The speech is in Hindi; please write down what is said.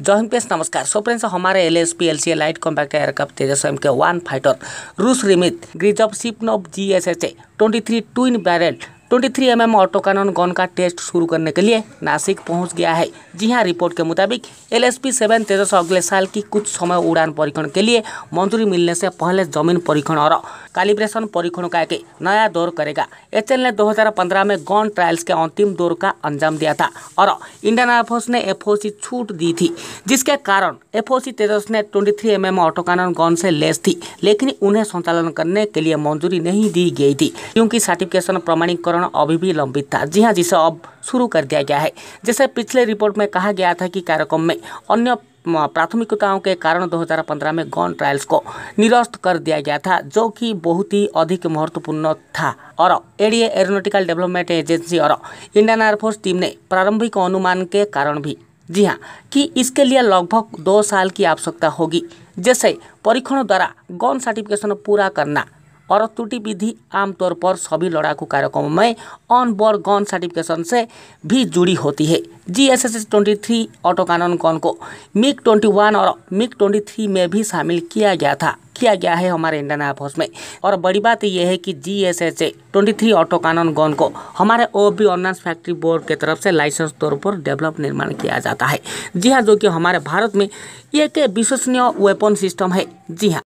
जय हिंद पेश नमस्कार सो फ्रेंड्स हमारे L S P L C light compact aircraft Tejas M K one fighter रूस रिमित ग्रीज of ship of G S H A twenty three twin barrel twenty three M M auto gun का टेस्ट शुरू करने के लिए नासिक पहुंच गया है जी हाँ रिपोर्ट के मुताबिक L S P seven Tejas अगले साल की कुछ समय उड़ान परीक्षण के लिए मंजूरी मिलने से पहले जमीन परीक्षण और कैलिब्रेशन परीक्षण का एक नया दौर करेगा एच ने 2015 में गन ट्रायल्स के अंतिम दौर का अंजाम दिया था और इंडियन एयरफोर्स ने एफ छूट दी थी जिसके कारण एफ तेजस ने twenty three M M autocannon gun से लेस थी लेकिन उन्हें संचालन करने के लिए मंजूरी नहीं दी गई थी क्योंकि सर्टिफिकेशन प्रमाणीकरण अभी भी लंबित था जी हाँ जिसे अब शुरू कर दिया गया है जैसे पिछले रिपोर्ट में कहा गया था कि कार्यक्रम में अन्य प्राथमिकताओं के कारण 2015 में गॉन ट्रायल्स को निरस्त कर दिया गया था जो कि बहुत ही अधिक महत्वपूर्ण था और एडीए एरोनोटिकल डेवलपमेंट एजेंसी और इंडियन एयरफोर्स टीम ने प्रारंभिक अनुमान के कारण भी जी हाँ कि इसके लिए लगभग दो साल की आवश्यकता होगी जैसे परीक्षणों द्वारा गौन सर्टिफिकेशन पूरा करना और त्रुटि विधि आमतौर पर सभी लड़ाकू कार्यक्रमों में ऑन बोर्ड गन सर्टिफिकेशन से भी जुड़ी होती है G S S S twenty three auto cannon gun को मिक ट्वेंटी वन और मिक ट्वेंटी थ्री में भी शामिल किया गया था किया गया है हमारे इंडियन एयरफोर्स में और बड़ी बात यह है कि G S S A twenty three auto cannon gun को हमारे O B ordnance factory board की तरफ से लाइसेंस तौर पर डेवलप निर्माण किया जाता है जी हाँ जो कि हमारे भारत में एक विश्वसनीय वेपन सिस्टम है जी हाँ